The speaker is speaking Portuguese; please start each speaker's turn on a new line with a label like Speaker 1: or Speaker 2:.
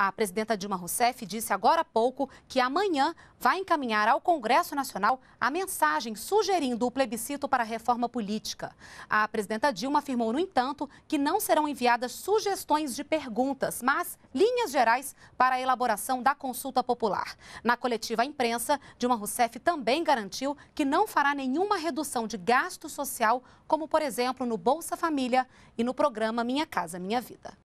Speaker 1: A presidenta Dilma Rousseff disse agora há pouco que amanhã vai encaminhar ao Congresso Nacional a mensagem sugerindo o plebiscito para a reforma política. A presidenta Dilma afirmou, no entanto, que não serão enviadas sugestões de perguntas, mas linhas gerais para a elaboração da consulta popular. Na coletiva imprensa, Dilma Rousseff também garantiu que não fará nenhuma redução de gasto social, como, por exemplo, no Bolsa Família e no programa Minha Casa Minha Vida.